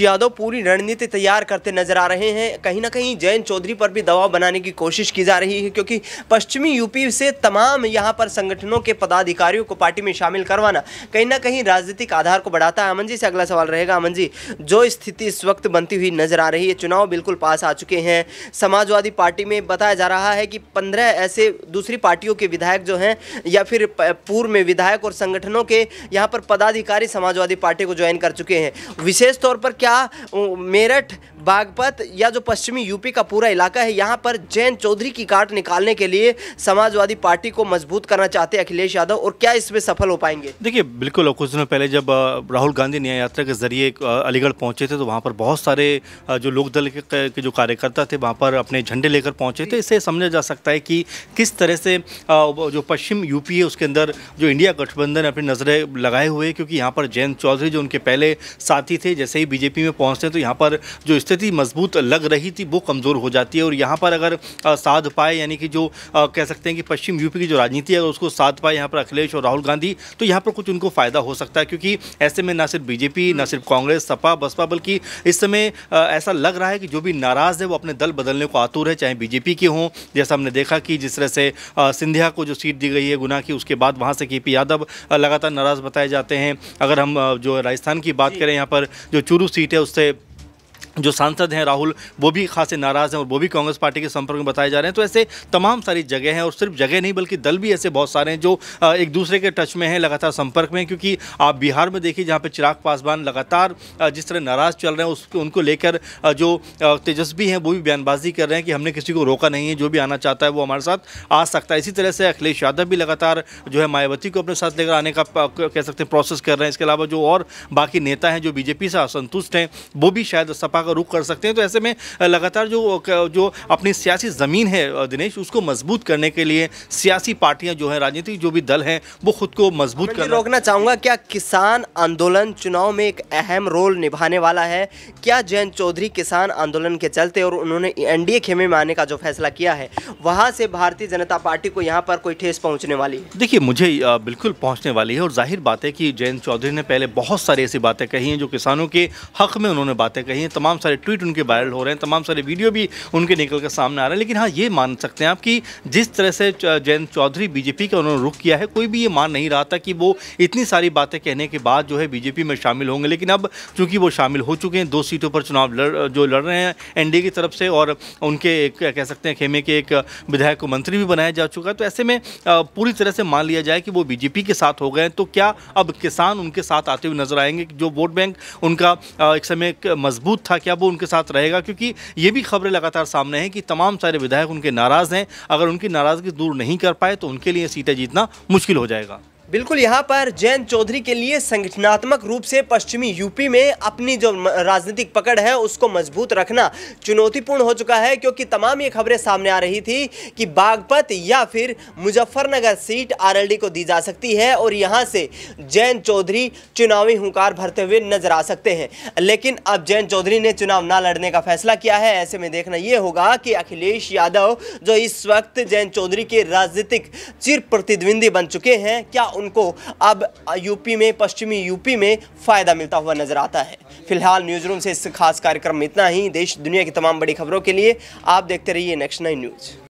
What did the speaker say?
यादव पूरी रणनीति तैयार करते नजर आ रहे हैं कहीं ना कहीं जयंत चौधरी पर भी दबाव बनाने की कोशिश की जा रही है क्योंकि पश्चिमी यूपी से तमाम यहां पर संगठनों के पदाधिकारियों को पार्टी में शामिल करवाना कहीं ना कहीं राजनीतिक आधार को बढ़ाता है अमन जी से अगला सवाल रहेगा अमन जी जो स्थिति इस वक्त बनती हुई नजर आ रही है चुनाव बिल्कुल पास आ चुके हैं समाजवादी पार्टी में बताया जा रहा है कि पंद्रह ऐसे दूसरी पार्टियों के विधायक जो हैं या फिर पूर्व में विधायक और संगठनों के यहाँ पर पदाधिकारी समाजवादी पार्टी को ज्वाइन कर चुके हैं विशेष तौर पर क्या मेरठ बागपत या जो पश्चिमी यूपी का पूरा इलाका है यहाँ पर जैन चौधरी की काट निकालने के लिए समाजवादी पार्टी को मजबूत करना चाहते हैं अखिलेश यादव और क्या इसमें सफल हो पाएंगे देखिए बिल्कुल कुछ दिनों पहले जब राहुल गांधी न्याय यात्रा के जरिए अलीगढ़ पहुँचे थे तो वहाँ पर बहुत सारे जो लोक दल के जो कार्यकर्ता थे वहाँ पर अपने झंडे लेकर पहुंचे थे इसे समझा जा सकता है कि किस तरह से जो पश्चिम यूपी है उसके अंदर जो इंडिया गठबंधन अपनी नज़रें लगाए हुए क्योंकि यहाँ पर जयंत चौधरी जो उनके पहले साथी थे जैसे ही बीजेपी में पहुँचते हैं तो यहाँ पर जो स्थिति मजबूत लग रही थी वो कमज़ोर हो जाती है और यहाँ पर अगर साध पाए यानी कि जो कह सकते हैं कि पश्चिम यूपी की जो राजनीति है अगर उसको साध पाए यहाँ पर अखिलेश और राहुल गांधी तो यहाँ पर कुछ उनको फ़ायदा हो सकता है क्योंकि ऐसे में ना सिर्फ बीजेपी ना सिर्फ कांग्रेस सपा बसपा बल्कि इस समय ऐसा लग रहा है कि जो भी नाराज़ है वो अपने दल बदलने को आतुर है चाहे बीजेपी के हों जैसा हमने देखा कि जिस तरह से सिंधिया को जो सीट दी गई है गुना की उसके बाद वहाँ से के यादव लगातार नाराज़ बताए जाते हैं अगर हम जो राजस्थान की बात करें यहाँ पर जो चूरू सीट है उससे जो सांसद हैं राहुल वो भी खासे नाराज़ हैं और वो भी कांग्रेस पार्टी के संपर्क में बताए जा रहे हैं तो ऐसे तमाम सारी जगह हैं और सिर्फ जगह नहीं बल्कि दल भी ऐसे बहुत सारे हैं जो एक दूसरे के टच में हैं लगातार संपर्क में क्योंकि आप बिहार में देखिए जहाँ पर चिराग पासवान लगातार जिस तरह नाराज़ चल रहे हैं उस उनको लेकर जो तेजस्वी हैं वो भी बयानबाजी कर रहे हैं कि हमने किसी को रोका नहीं है जो भी आना चाहता है वो हमारे साथ आ सकता है इसी तरह से अखिलेश यादव भी लगातार जो है मायावती को अपने साथ लेकर आने का कह सकते हैं प्रोसेस कर रहे हैं इसके अलावा जो और बाकी नेता हैं जो बीजेपी से असंतुष्ट हैं वो भी शायद सपा सपा का रुख कर सकते हैं तो ऐसे में लगातार जो जो अपनी सियासी ज़मीन है दिनेश उसको मजबूत करने के लिए सियासी पार्टियां जो हैं राजनीतिक जो भी दल हैं वो खुद को मजबूत कर रोकना चाहूँगा क्या किसान आंदोलन चुनाव में एक अहम रोल निभाने वाला है क्या जयंत चौधरी किसान आंदोलन के चलते और उन्होंने एनडीए खेमे में आने का जो फैसला किया है वहाँ से भारतीय जनता पार्टी को यहाँ पर कोई ठेस पहुँचने वाली है देखिए मुझे बिल्कुल पहुँचने वाली है और जाहिर बात है कि जयंत चौधरी ने पहले बहुत सारी ऐसी बातें कही हैं जो किसानों के हक में उन्होंने बातें कही हैं तमाम तमाम सारे ट्वीट उनके वायरल हो रहे हैं तमाम सारे वीडियो भी उनके निकल कर सामने आ रहे हैं लेकिन हाँ ये मान सकते हैं आप कि जिस तरह से जयंत चौधरी बीजेपी का उन्होंने रुख किया है कोई भी ये मान नहीं रहा था कि वो इतनी सारी बातें कहने के बाद जो है बीजेपी में शामिल होंगे लेकिन अब चूंकि वो शामिल हो चुके हैं दो सीटों पर चुनाव लड़ जो लड़ रहे हैं एनडीए की तरफ से और उनके एक कह सकते हैं खेमे के एक विधायक को मंत्री भी बनाया जा चुका है तो ऐसे में पूरी तरह से मान लिया जाए कि वो बीजेपी के साथ हो गए तो क्या अब किसान उनके साथ आते हुए नजर आएंगे जो वोट बैंक उनका एक समय मजबूत था क्या वो उनके साथ रहेगा क्योंकि ये भी खबरें लगातार सामने हैं कि तमाम सारे विधायक उनके नाराज़ हैं अगर उनकी नाराज़गी दूर नहीं कर पाए तो उनके लिए सीटें जीतना मुश्किल हो जाएगा बिल्कुल यहाँ पर जयंत चौधरी के लिए संगठनात्मक रूप से पश्चिमी यूपी में अपनी जो राजनीतिक पकड़ है उसको मजबूत रखना चुनौतीपूर्ण हो चुका है क्योंकि तमाम ये खबरें सामने आ रही थी कि बागपत या फिर मुजफ्फरनगर सीट आरएलडी को दी जा सकती है और यहाँ से जयंत चौधरी चुनावी हुंकार भरते हुए नजर आ सकते हैं लेकिन अब जयंत चौधरी ने चुनाव ना लड़ने का फैसला किया है ऐसे में देखना ये होगा कि अखिलेश यादव जो इस वक्त जयंत चौधरी के राजनीतिक चिर प्रतिद्वंदी बन चुके हैं क्या उनको अब यूपी में पश्चिमी यूपी में फ़ायदा मिलता हुआ नजर आता है फिलहाल न्यूज़ रूम से इस खास कार्यक्रम में इतना ही देश दुनिया की तमाम बड़ी खबरों के लिए आप देखते रहिए नेक्स्ट नाइन न्यूज़